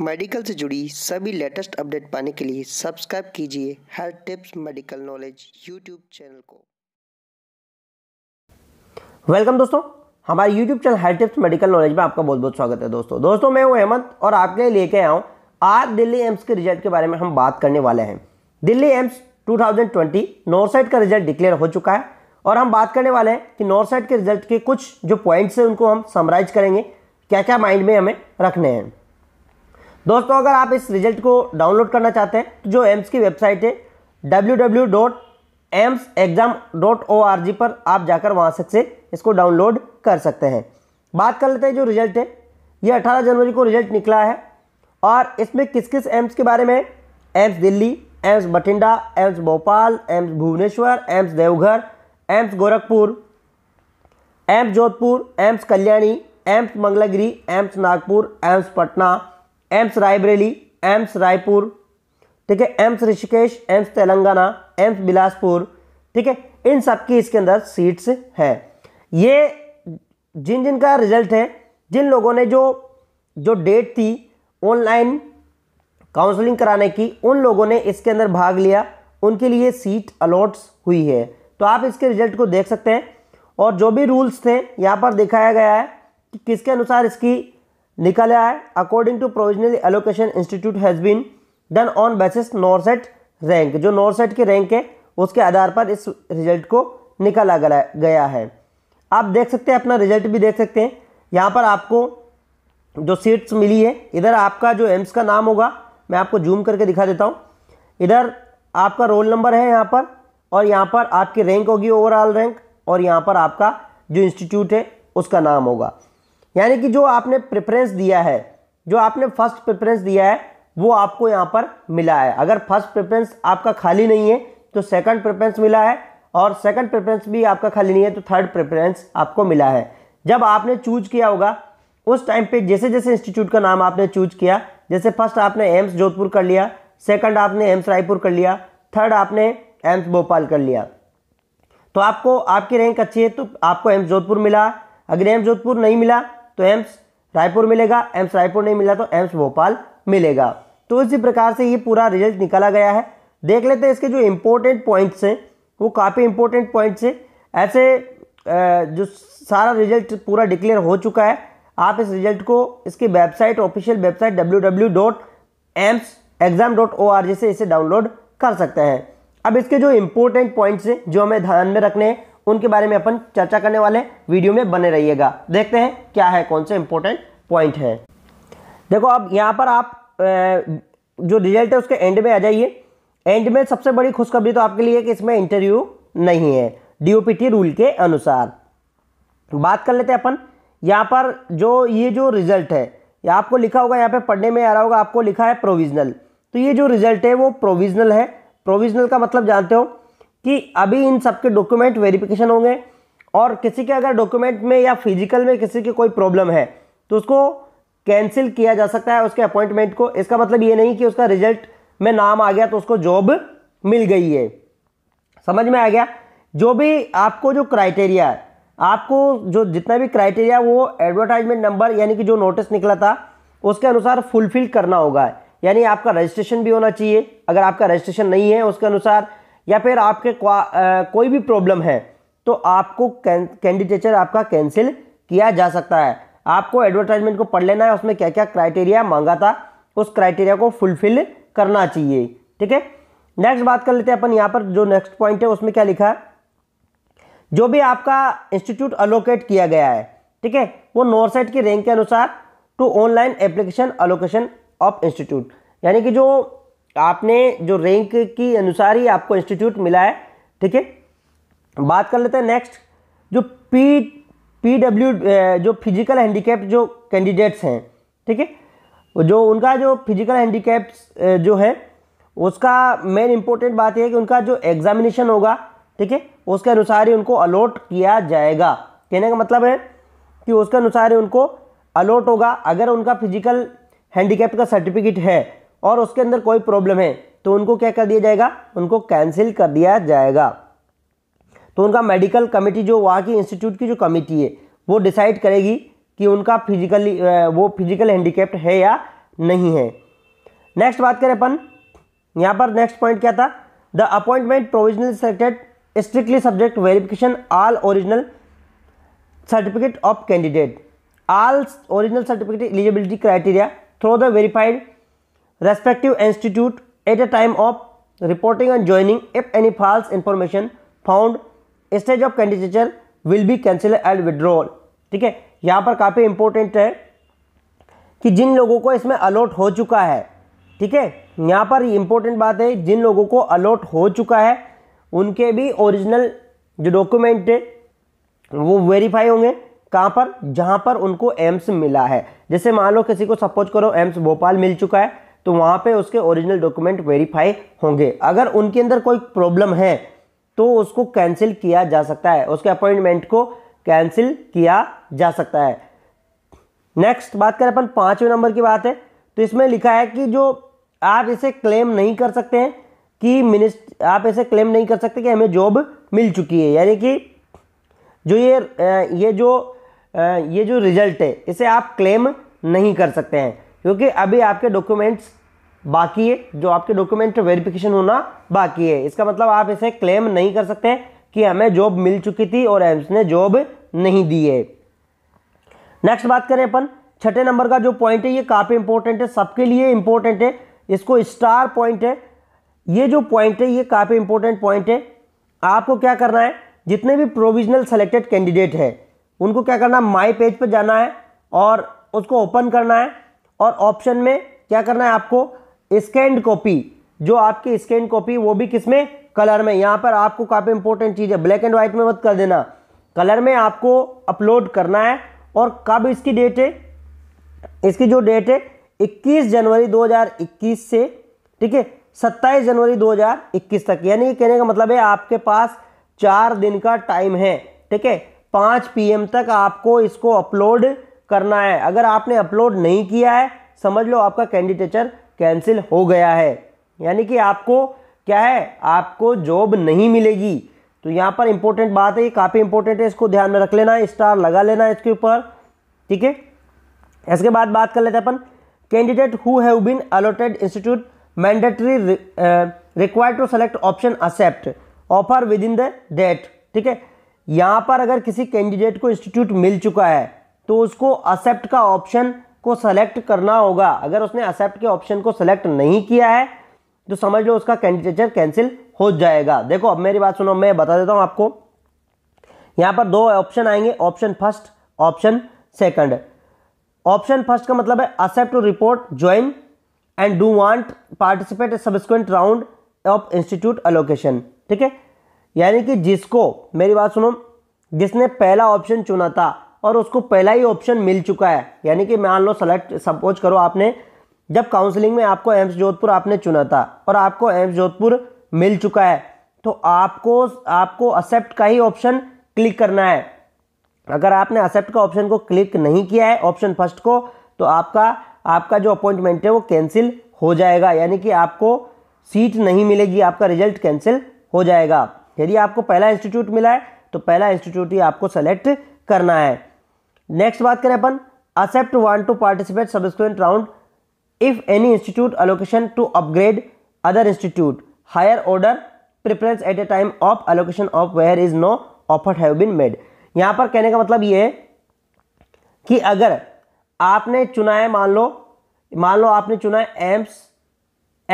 medical से जुड़ी सभी लेटेस्ट अपडेट पाने के लिए सब्सक्राइब कीजिए health tips medical knowledge YouTube channel को वेलकम दोस्तों हमारे YouTube channel health tips medical knowledge में आपका बहुत बहुत स्वागत है दोस्तों दोस्तों मैं हूं हेमंत और आपके लिए लेके आया हूँ आज दिल्ली एम्स के रिजल्ट के बारे में हम बात करने वाले हैं दिल्ली एम्स 2020 नॉर्थ का रिजल्ट डिक्लेयर हो चुका है और हम बात करने वाले हैं कि नॉर्थ साइड के रिजल्ट के कुछ जो पॉइंट्स हैं उनको हम समराइज करेंगे क्या क्या माइंड में हमें रखने हैं दोस्तों अगर आप इस रिजल्ट को डाउनलोड करना चाहते हैं तो जो एम्स की वेबसाइट है W W dot AIIMS exam dot O R G पर आप जाकर वहाँ से इसको डाउनलोड कर सकते हैं बात कर लेते हैं जो रिजल्ट है ये 18 जनवरी को रिजल्ट निकला है और इसमें किस किस एम्स के बारे में एम्स दिल्ली एम्स बठिंडा एम्स भोपाल एम्स भुवनेश्वर एम्स देवघर एम्स गोरखपुर एम्स जोधपुर एम्स कल्याणी एम्स मंगलागिरी एम्स नागपुर एम्स पटना एम्स रायबरेली एम्स रायपुर ठीक है एम्स ऋषिकेश एम्स तेलंगाना एम्स बिलासपुर ठीक है इन सब की इसके अंदर सीट्स हैं ये जिन जिन का रिजल्ट है जिन लोगों ने जो जो डेट थी ऑनलाइन काउंसलिंग कराने की उन लोगों ने इसके अंदर भाग लिया उनके लिए सीट अलॉट्स हुई है तो आप इसके रिजल्ट को देख सकते हैं और जो भी रूल्स थे यहाँ पर दिखाया गया है कि किसके अनुसार इसकी निकाला है according to provisional allocation institute has been done on basis NORCET rank जो नॉर्सेट के रैंक है उसके आधार पर इस रिजल्ट को निकाला गया है आप देख सकते हैं अपना रिजल्ट भी देख सकते हैं यहाँ पर आपको जो सीट्स मिली है इधर आपका जो एम्स का नाम होगा मैं आपको जूम करके दिखा देता हूँ इधर आपका रोल नंबर है यहाँ पर और यहाँ पर आपकी रैंक होगी ओवरऑल रैंक और यहाँ पर आपका जो इंस्टीट्यूट है उसका नाम होगा यानी कि जो आपने प्रेफरेंस दिया है जो आपने फर्स्ट प्रेफरेंस दिया है वो आपको यहाँ पर मिला है अगर फर्स्ट प्रेफरेंस आपका खाली नहीं है तो सेकंड प्रेफरेंस मिला है और सेकंड प्रेफरेंस भी आपका खाली नहीं है तो थर्ड प्रेफरेंस आपको मिला है जब आपने चूज किया होगा उस टाइम पे जैसे जैसे इंस्टीट्यूट का नाम आपने चूज किया जैसे फर्स्ट आपने एम्स जोधपुर कर लिया सेकंड आपने एम्स रायपुर कर लिया थर्ड आपने एम्स भोपाल कर लिया तो आपको आपकी रैंक अच्छी है तो आपको एम्स जोधपुर मिला अगर एम्स जोधपुर नहीं मिला तो एम्स रायपुर मिलेगा एम्स रायपुर नहीं मिला तो एम्स भोपाल मिलेगा तो इसी प्रकार से ये पूरा रिजल्ट निकाला गया है देख लेते हैं इसके जो इम्पोर्टेंट पॉइंट्स हैं वो काफ़ी इम्पोर्टेंट पॉइंट्स हैं ऐसे जो सारा रिजल्ट पूरा डिक्लेयर हो चुका है आप इस रिजल्ट को इसकी website official website W W dot AIIMS exam dot O R G से इसे डाउनलोड कर सकते हैं अब इसके जो इम्पोर्टेंट पॉइंट्स हैं जो हमें ध्यान में रखने हैं उनके बारे में अपन चर्चा करने वाले वीडियो में बने रहिएगा देखते हैं क्या है कौन से इंपॉर्टेंट पॉइंट है देखो अब यहाँ पर आप जो रिजल्ट है उसके एंड में आ जाइए एंड में सबसे बड़ी खुशखबरी तो आपके लिए कि इसमें इंटरव्यू नहीं है डीओपीटी रूल के अनुसार बात कर लेते हैं अपन यहाँ पर जो ये जो रिजल्ट है या आपको लिखा होगा यहाँ पे पढ़ने में आ रहा होगा आपको लिखा है प्रोविजनल तो ये जो रिजल्ट है वो प्रोविजनल है प्रोविजनल का मतलब जानते हो कि अभी इन सबके डॉक्यूमेंट वेरिफिकेशन होंगे और किसी के अगर डॉक्यूमेंट में या फिजिकल में किसी की कोई प्रॉब्लम है तो उसको कैंसिल किया जा सकता है उसके अपॉइंटमेंट को इसका मतलब ये नहीं कि उसका रिजल्ट में नाम आ गया तो उसको जॉब मिल गई है समझ में आ गया जो भी आपको जो क्राइटेरिया है आपको जो जितना भी क्राइटेरिया वो एडवर्टाइजमेंट नंबर यानी कि जो नोटिस निकला था उसके अनुसार फुलफिल करना होगा यानी आपका रजिस्ट्रेशन भी होना चाहिए अगर आपका रजिस्ट्रेशन नहीं है उसके अनुसार या फिर आपके आ, कोई भी प्रॉब्लम है तो आपको कैंडिडेचर आपका कैंसिल किया जा सकता है आपको एडवर्टाइजमेंट को पढ़ लेना है उसमें क्या क्या क्राइटेरिया मांगा था उस क्राइटेरिया को फुलफिल करना चाहिए ठीक है नेक्स्ट बात कर लेते हैं अपन यहाँ पर जो नेक्स्ट पॉइंट है उसमें क्या लिखा है जो भी आपका इंस्टीट्यूट अलोकेट किया गया है ठीक है वो नोरसेट की रैंक के अनुसार to online application allocation of institute यानी कि जो आपने जो रैंक की अनुसार ही आपको इंस्टीट्यूट मिला है ठीक है बात कर लेते हैं नेक्स्ट जो पी पी डब्ल्यू जो फिजिकल हैंडीकैप जो कैंडिडेट्स हैं ठीक है जो उनका जो फिजिकल हैंडीकैप्स जो है उसका मेन इम्पोर्टेंट बात यह है कि उनका जो एग्जामिनेशन होगा ठीक है उसके अनुसार ही उनको अलॉट किया जाएगा कहने का मतलब है कि उसके अनुसार ही उनको अलॉट होगा अगर उनका फिजिकल हैंडीकैप का सर्टिफिकेट है और उसके अंदर कोई प्रॉब्लम है तो उनको क्या कर दिया जाएगा उनको कैंसिल कर दिया जाएगा तो उनका मेडिकल कमेटी जो वहाँ की इंस्टीट्यूट की जो कमेटी है वो डिसाइड करेगी कि उनका फिजिकली वो फिजिकल हैंडीकेप्ट है या नहीं है नेक्स्ट बात करें अपन यहाँ पर नेक्स्ट पॉइंट क्या था the appointment provisional selected strictly subject verification all original certificate of candidate all original certificate eligibility criteria through the verified respective institute at a time of reporting and joining if any false information found stage of candidature will be cancel and withdrawal ठीक है यहाँ पर काफ़ी important है कि जिन लोगों को इसमें अलॉट हो चुका है ठीक है यहाँ पर इम्पोर्टेंट बात है जिन लोगों को अलॉट हो चुका है उनके भी ओरिजिनल जो डॉक्यूमेंट है वो वेरीफाई होंगे कहाँ पर जहाँ पर उनको एम्स मिला है जैसे मान लो किसी को सपोज करो एम्स भोपाल मिल चुका है तो वहाँ पे उसके ओरिजिनल डॉक्यूमेंट वेरीफाई होंगे अगर उनके अंदर कोई प्रॉब्लम है तो उसको कैंसिल किया जा सकता है उसके अपॉइंटमेंट को कैंसिल किया जा सकता है नेक्स्ट बात करें अपन पाँचवें नंबर की बात है तो इसमें लिखा है कि जो आप इसे क्लेम नहीं कर सकते हैं कि मिनिस्ट आप ऐसे क्लेम नहीं कर सकते कि हमें जॉब मिल चुकी है यानी कि जो ये ये जो ये जो रिजल्ट है इसे आप क्लेम नहीं कर सकते हैं क्योंकि अभी आपके डॉक्यूमेंट्स बाकी है जो आपके डॉक्यूमेंट वेरिफिकेशन होना बाकी है इसका मतलब आप इसे क्लेम नहीं कर सकते कि हमें जॉब मिल चुकी थी और एम्स ने जॉब नहीं दी है नेक्स्ट बात करें अपन छठे नंबर का जो पॉइंट है ये काफ़ी इंपॉर्टेंट है सबके लिए इंपॉर्टेंट है इसको स्टार पॉइंट है ये जो पॉइंट है ये काफ़ी इंपॉर्टेंट पॉइंट है आपको क्या करना है जितने भी प्रोविजनल सेलेक्टेड कैंडिडेट है उनको क्या करना है माई पेज पर जाना है और उसको ओपन करना है और ऑप्शन में क्या करना है आपको स्कैंड कॉपी जो आपकी स्कैंड कॉपी वो भी किस में कलर में यहाँ पर आपको काफ़ी इंपॉर्टेंट चीज़ है ब्लैक एंड व्हाइट में मत कर देना कलर में आपको अपलोड करना है और कब इसकी डेट है इसकी जो डेट है 21 जनवरी 2021 से ठीक है 27 जनवरी 2021 तक यानी कहने का मतलब है आपके पास चार दिन का टाइम है ठीक है पाँच पीएम तक आपको इसको अपलोड करना है अगर आपने अपलोड नहीं किया है समझ लो आपका कैंडिडेचर कैंसिल हो गया है यानी कि आपको क्या है आपको जॉब नहीं मिलेगी तो यहाँ पर इंपॉर्टेंट बात है ये काफ़ी इंपॉर्टेंट है इसको ध्यान में रख लेना है स्टार लगा लेना है इसके ऊपर ठीक है इसके बाद बात कर लेते हैं अपन candidate who have been allotted institute mandatory required to select option accept offer within the date ठीक है यहाँ पर अगर किसी कैंडिडेट को इंस्टीट्यूट मिल चुका है तो उसको एक्सेप्ट का ऑप्शन को सेलेक्ट करना होगा अगर उसने एक्सेप्ट के ऑप्शन को सेलेक्ट नहीं किया है तो समझ लो उसका कैंडिडेचर कैंसिल हो जाएगा देखो अब मेरी बात सुनो मैं बता देता हूँ आपको यहाँ पर दो ऑप्शन आएंगे option first option second option first का मतलब है accept to report join and do want participate subsequent round of institute allocation ठीक है यानी कि जिसको मेरी बात सुनो जिसने पहला ऑप्शन चुना था और उसको पहला ही ऑप्शन मिल चुका है यानी कि मान लो सेलेक्ट सपोज करो आपने जब काउंसलिंग में आपको एम्स जोधपुर आपने चुना था और आपको एम्स जोधपुर मिल चुका है तो आपको आपको एक्सेप्ट का ही ऑप्शन क्लिक करना है अगर आपने एक्सेप्ट का ऑप्शन को क्लिक नहीं किया है ऑप्शन फर्स्ट को तो आपका आपका जो अपॉइंटमेंट है वो कैंसिल हो जाएगा यानी कि आपको सीट नहीं मिलेगी आपका रिजल्ट कैंसिल हो जाएगा यदि आपको पहला इंस्टीट्यूट मिला है तो पहला इंस्टीट्यूट ही आपको सेलेक्ट करना है नेक्स्ट बात करें अपन accept want to participate subsequent round if any institute allocation to upgrade other institute higher order preference at a time of allocation of where is no offer have been made यहां पर कहने का मतलब ये है कि अगर आपने चुना है मान लो मान लो आपने चुना है एम्स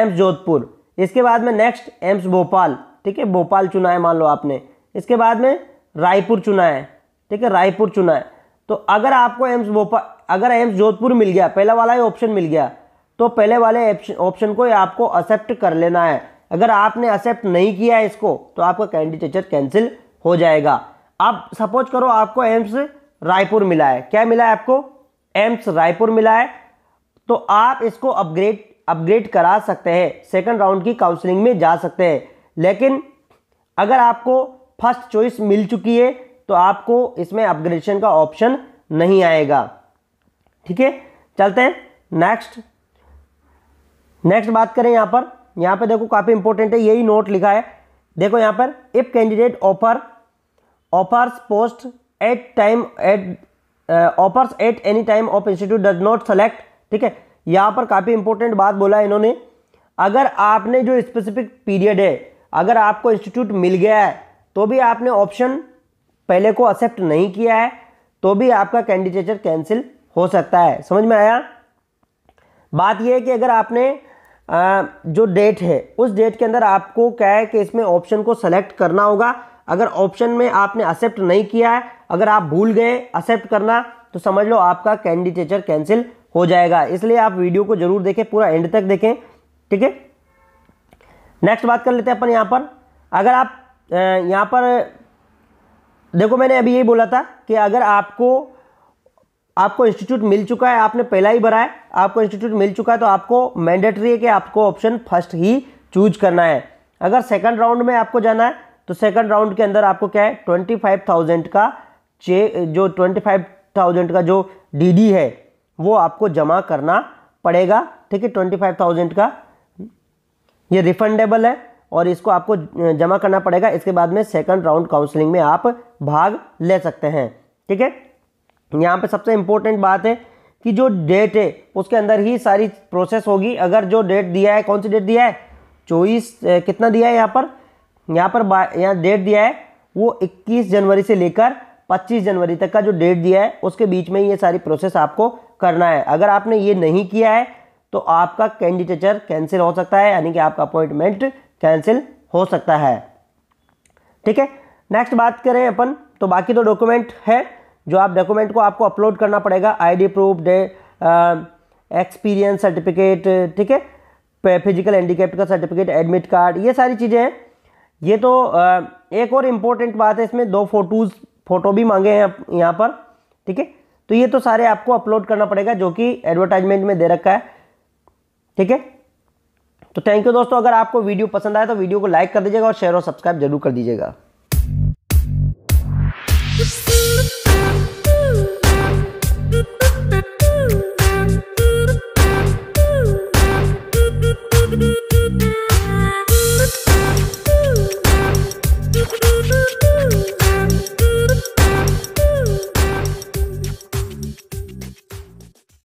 एम्स जोधपुर इसके बाद में नेक्स्ट एम्स भोपाल ठीक है भोपाल चुना है मान लो आपने इसके बाद में रायपुर चुना है ठीक है रायपुर चुना है तो अगर आपको एम्स भोपाल अगर एम्स जोधपुर मिल गया पहला वाला ही ऑप्शन मिल गया तो पहले वाले ऑप्शन को आपको एक्सेप्ट कर लेना है अगर आपने एक्सेप्ट नहीं किया है इसको तो आपका कैंडिडेचर कैंसिल हो जाएगा आप सपोज करो आपको एम्स रायपुर मिला है क्या मिला है आपको एम्स रायपुर मिला है तो आप इसको अपग्रेड अपग्रेड करा सकते हैं सेकंड राउंड की काउंसलिंग में जा सकते हैं लेकिन अगर आपको फर्स्ट चॉइस मिल चुकी है तो आपको इसमें अपग्रेडेशन का ऑप्शन नहीं आएगा ठीक है चलते हैं नेक्स्ट नेक्स्ट बात करें यहां पर यहां पे देखो काफ़ी इंपॉर्टेंट है यही नोट लिखा है देखो यहां पर if candidate offer offers post at time at offers at any time of institute does not select ठीक है यहां पर काफ़ी इंपॉर्टेंट बात बोला है इन्होंने अगर आपने जो स्पेसिफिक पीरियड है अगर आपको इंस्टीट्यूट मिल गया है तो भी आपने ऑप्शन पहले को एक्सेप्ट नहीं किया है तो भी आपका कैंडिडेचर कैंसिल हो सकता है समझ में आया बात यह है कि अगर आपने जो डेट है उस डेट के अंदर आपको क्या है कि इसमें ऑप्शन को सेलेक्ट करना होगा अगर ऑप्शन में आपने एक्सेप्ट नहीं किया है अगर आप भूल गए एक्सेप्ट करना तो समझ लो आपका कैंडिडेचर कैंसिल हो जाएगा इसलिए आप वीडियो को जरूर देखें पूरा एंड तक देखें ठीक है नेक्स्ट बात कर लेते हैं अपन यहाँ पर अगर आप यहाँ पर देखो मैंने अभी यही बोला था कि अगर आपको आपको इंस्टीट्यूट मिल चुका है आपने पहला ही भरा है आपको इंस्टीट्यूट मिल चुका है तो आपको मैंडेटरी है कि आपको ऑप्शन फर्स्ट ही चूज करना है अगर सेकंड राउंड में आपको जाना है तो सेकंड राउंड के अंदर आपको क्या है ट्वेंटी फाइव थाउजेंड का चे जो ट्वेंटी फाइव थाउजेंड का जो डीडी है वो आपको जमा करना पड़ेगा ठीक है ट्वेंटी फाइव थाउजेंड का ये रिफंडेबल है और इसको आपको जमा करना पड़ेगा इसके बाद में सेकंड राउंड काउंसलिंग में आप भाग ले सकते हैं ठीक है यहाँ पे सबसे इम्पोर्टेंट बात है कि जो डेट है उसके अंदर ही सारी प्रोसेस होगी अगर जो डेट दिया है कौन सी डेट दिया है चौबीस कितना दिया है यहाँ पर यहाँ पर यहाँ डेट दिया है वो 21 जनवरी से लेकर 25 जनवरी तक का जो डेट दिया है उसके बीच में ये सारी प्रोसेस आपको करना है अगर आपने ये नहीं किया है तो आपका कैंडिडेचर कैंसिल हो सकता है यानी कि आपका अपॉइंटमेंट कैंसिल हो सकता है ठीक है नेक्स्ट बात करें अपन तो बाकी तो डॉक्यूमेंट है जो आप डॉक्यूमेंट को आपको अपलोड करना पड़ेगा ID proof day experience certificate ठीक है फिजिकल हैंडीकेप्ट का सर्टिफिकेट एडमिट कार्ड ये सारी चीज़ें हैं ये तो आ, एक और इम्पोर्टेंट बात है इसमें दो फोटोज़ फ़ोटो भी मांगे हैं यहाँ पर ठीक है तो ये तो सारे आपको अपलोड करना पड़ेगा जो कि एडवर्टाइजमेंट में दे रखा है ठीक है तो थैंक यू दोस्तों अगर आपको वीडियो पसंद आए तो वीडियो को लाइक कर दीजिएगा और शेयर और सब्सक्राइब जरूर कर दीजिएगा